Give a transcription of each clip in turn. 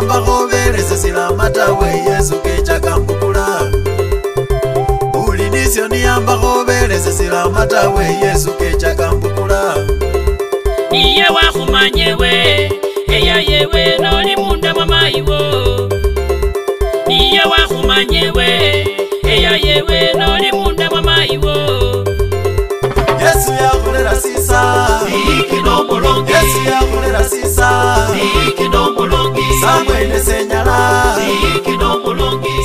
kuyamba kobereza silamata bwe yesu kecakambukula bulidisyo niyamba kobereza silamata bwe yesu kecakambukula iye wakumanyewe eyayewe noli munda mamayiwo iye wakumanyewe eyayewe noli munda mamayiwo yesu yakulera sisa yesu yakulera sisa ikinomulongi samwene senyala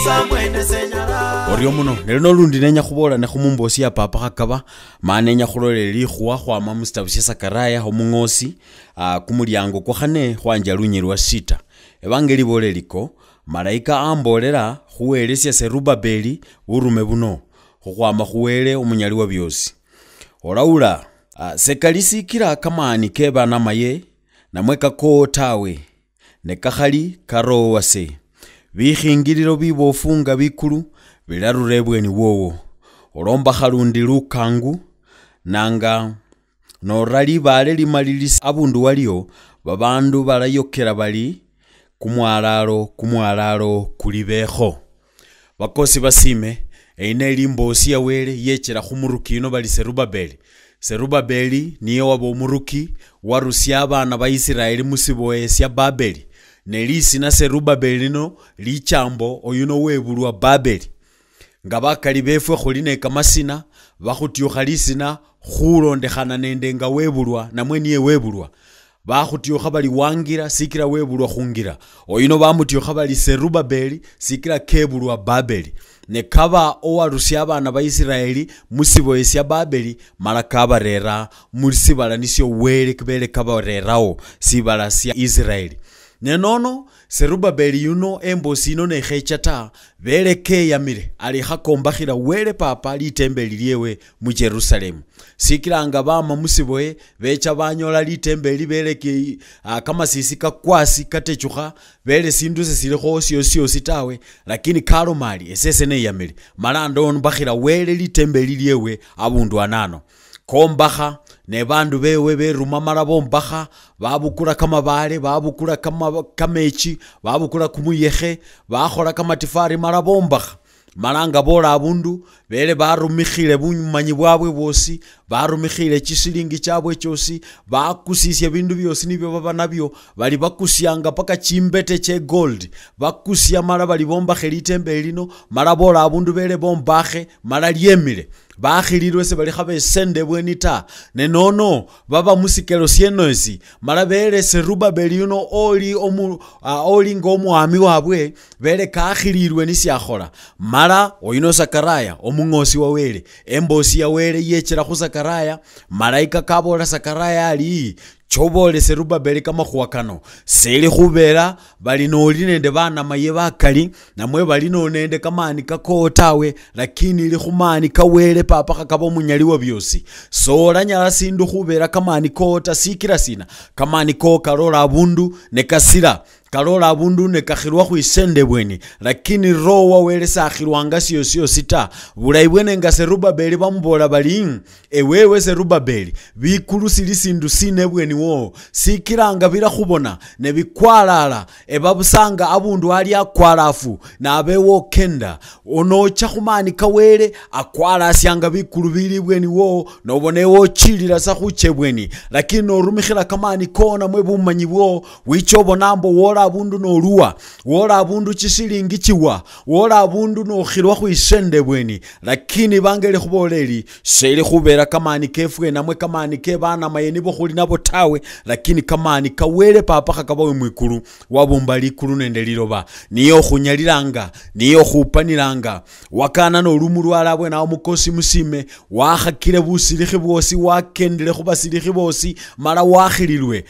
samwene senyala orio muno nelino olundi nenya khubola nekho mumbosi ya papa khakaba ma nenya khulolela likhuwa khwama musitabu sya sakaraya omung'osi uh, kumulyango kwa khwanja lunyi lwa sita evangeli bole liko malayika ambolela khuwelesya serubabeli burume buno khukhwama khuwele omunyali wa byosi olawula uh, sekalisikila kamaani ke bana namwe kakoo tawe nekakhali karowase bikhingililo bibofu nga bikulu bilarura ebweni wowo olombakha lundi lukangu nanga nora libale limalilisa abundu walio babandu balayokela bali kumwalalo kumwalalo kulibekho bakosi basime eina eli imbosi yawele yechela khumurukino bali serubabeli serubabeli niye wabomuruki warusya abana ba isiraeli musiboye sya babeli ne lisina serubabeli lino lichambo oyuno webulwa babeli nga bakali befwe khuli ne kamasina bakhutyukha lisina khulondekhana nende nga webulwa namwe niye webulwa bakhutyukha bali wangira sikila webulwa khungira oyino bamutyukha bali serubabeli sikila kebulwa babeli ne kaba owarusya abana ba isiraeli musibo sya babeli mala kabarera musibala nisyo wele kibele kabarerawo sibala sya isiraeli nenono serubabeli yuno embosi yino nekhecha ta belekeyamile alikhakombakhila wele papa litembeli lyewe mujerusalemu sikilanga bama musiboye becha banyola litembeli beleke kamasisi kakwasi katechukha bele sindu sesilikho syosyosi tawe lakini kalomali esese neyamile mala ndonbakhila wele litembeli lyewe abundu anano kombakha ne bandu bewe beruma mala bombakha babukula kamabale babukula kama, kamechi babukula kumuyekhe bakhola kamatafari mala bombakha mala nga bola abundu bele barumikhile bumanyi bwabwe bwosi barumikhile chisilingi chabwe chosi bakusisya bindu byosi nibyo baba nabyo bali bakusyanga paka chimbete che gold bakusya mala bali bombakhe litembe lino mala bola abundu bele bombakhe mala liemile bakhililwe sebalikha besendebweni ta nono baba musikelo syenosi mala bele serubabeli yuno oli, omu, uh, oli nga omuwami wabwe bele kakhililwe nisyakhola mala oyuno sakaraya omung'osi wawele embosi yawele yechela khu sakaraya malayika kabola sakaraya ali chobolese rubabeli kamakhuwa kano seli khubela bali noli nende banamaye bakali namwe bali no nende kamani kakoo tawe lakini ili khumani kawele papa khakaba omunyali wa byosi solanyala sindu khubela kamani kota sikira sina kamani ko karola abundu nekasila kalola abundu nekakhilwa khwisende bweni lakini roho wawele sakhilwanga siyosiyosi sita bulayi bwene nga serubabeli bamubola bali ewewe serubabeli bikulu sili sindu sine bweni wowo sikilanga bilakhubona nebikwalala ebabusanga abundu ali akwalafu nabewo kenda onocha khumani kawele akwalasyanga bikulu bili bweni wowo nobona ewochilila sa khuche bweni lakini norumikhila kamani kona mwe bumanyi bwowo wicha obona mbo wola abundu noluwa wola abundu chisilingi chiwa wola abundu nokhilwa khwisende bweni lakini bangele khubola eli seli khubera kamani kefwe namwe kamani ke bana mayeni bo khuli nabo tawe lakini kamani kawele papa kabawe mwikulu wabumba likulu nende liloba niyo khunyaliranga niyo khupaniranga wakana nolumu lwala abwenawo mukosi musime wakhakile busilikhi bwosi wakendele khubasilikhi bosi mala wakhililwe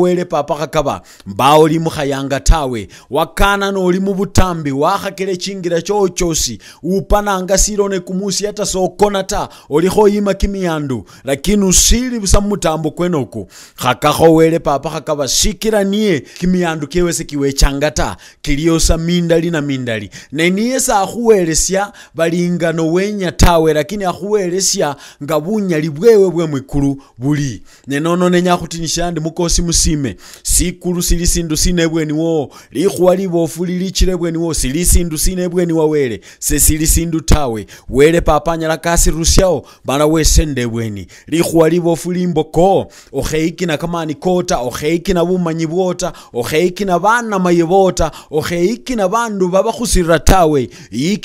wele papa kaba mbawo limu nokhayanga tawe wakana noli butambi wakhakhele chingira chochosi upananga silone kumusi ata sokona ta olikho ima kimiyandu lakini usili busa mumutambo kwenoku khakakhowele papa khakabasikila niye kimiyandu kyewe sekiwechanga ta kiliosa mindali na mindali ne niye sakhuwelesya balingano wenya tawe lakini akhuwelesya nga bunyali bwewe bwe mwikulu buli nenono nenya khutinisha ndi mukosi musime sikulu sili sindu sindu sine bweni wo likhwa libofu lilichile bweni wo silisindu sine bweni wa wele se wawele sesilisindu tawe wele papanya la kasi anyala bana we sende bweni likhwa libofu limboko okheyikina kamani kota okheyikina bumanyi bwota bana banamaye bota na bandu baba khusira tawe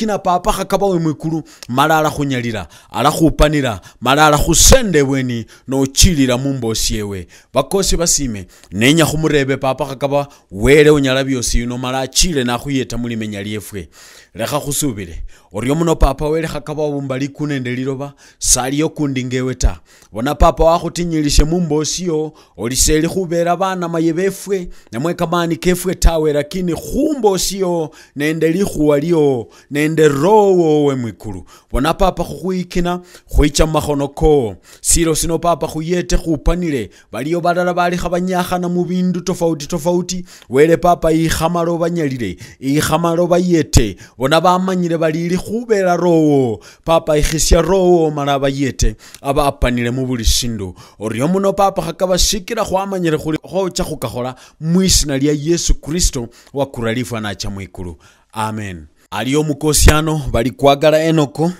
na papa khakabawe mwikulu malala khunyalira ala khupanira malala khusende bweni no chilira mumbo siewe bakosi basime nenya khumurebe papa khakaba wele onyala byosino mala achile nakhuyeta mulimenya lyefwe lekha khusubile oryo muno papa welekha babumba likune nde liloba saliyo kundi ngewe ta bona papa wakhutinyilishe mumbosiyo oliseli khubela bana maye befwe namwe kamani kefwe tawe lakini khumbosiyo nende likhuwa lyo nende rowo we mwikulu bona papa khukhuikina khwicha mumakhono koo silo sino papa khuyete khupanile baliyo balala balikha banyakhana mubindu tofauti tofauti wele papa ikhamalo banyalile ikhamalo bayete bona bamanyile balili khubela rowo papa ikhisya rowo mala bayete aba apanile mu buli sindu oryo muno papa shikira khwamanyile khuli khocha khukakhola mwisina lya yesu kristo wakuralifwa cha mwikulu amen aliyo mukosiano bali kwagala enoko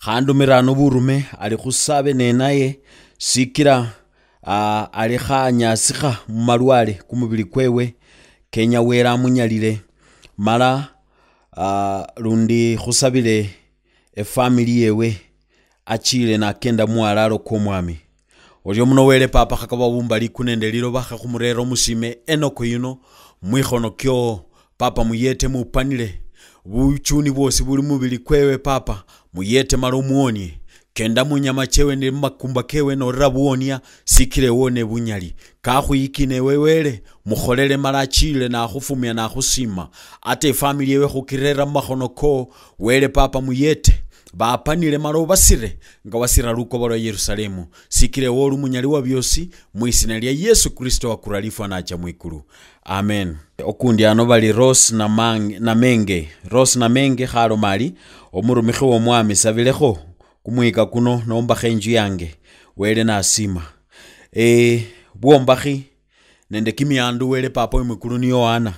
khandumirano burume ali khusabe nenaye sikira uh, ah, alekha anyasikha mumalwale kumubili kwewe kenya wera amunyalile mala uh, lundi khusabile efamili yewe achile nakenda muwalalo kwomwami olyo muno wele papa khakababumba liku nende liloba khakhumurera musime enoko yino mwikhono kyo papa muyete mupanile buchuni bwosi buli mubili kwewe papa muyete mala omwonie kenda munyama chewe ne makumba kewe rabuonia sikile wone bunyali kakhuyikine wewele mukholele mala chile na nakhusima ate family yewe khukirera mumakhono ko wele papa muyete bapanile mala obasire nga wasira lukoba lwa yerusalemu sikile woli munyali wa byosi mwisina lya yesu kristo wakuralifu anacha mwikulu amen okundi ano bali ros namenge ros namenge khaloma ali omurumikhi womwami sabilekho kumwika kuno nombakha inju yange wele nasima e, bwombakhi nende kimiyandu wele papa wemwikulu ni yohana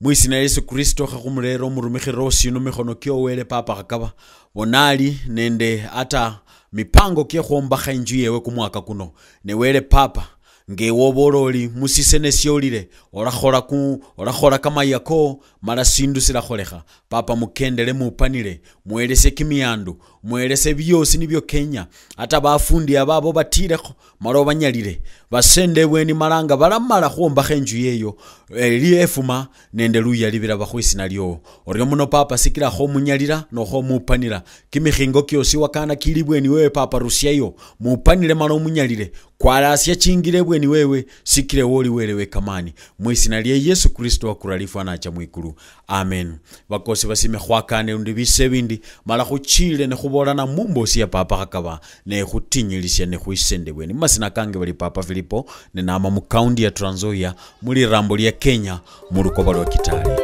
mwisina yesu kristo khakhumurera omurumikhirira osino mikhono kyo wele papa khakaba bonali nende ata mipango kyekhwombakha inju yewe kumwaka kuno newele papa ngewoba ololi musisene syolile olakholakhu olakhola kamaya ko mara sindu silakholekha papa mukendele mupanile mwelese kimiyandu mwelese byosi nibyo kenya ata bafundi ababo batilekho mala obanyalile basende bweni malanga balamala khwombakha enju yeyo eh, liefuma nende luya libira bakhwisina lyowo oryo muno papa sikila khomunyalila nokhomupanila kimikhingo kyosi wakana kili bweni wewe papa rusyayo mupanile mala omunyalile chingire chingirebwe ni wewe sikire wori we kamani mwisina lye yesu kristo wakuralifu anacha mwikulu amen bakosi basime khwakane undi bise mala khuchile nekhubolana mumbosi ya papa khakaba nekhutinyilisia nekhwisendebweni mumasina kange bali papa filipo ne nenama mukaundi ya tranzoia mulirambo lya kenya mulukoba lwa kitali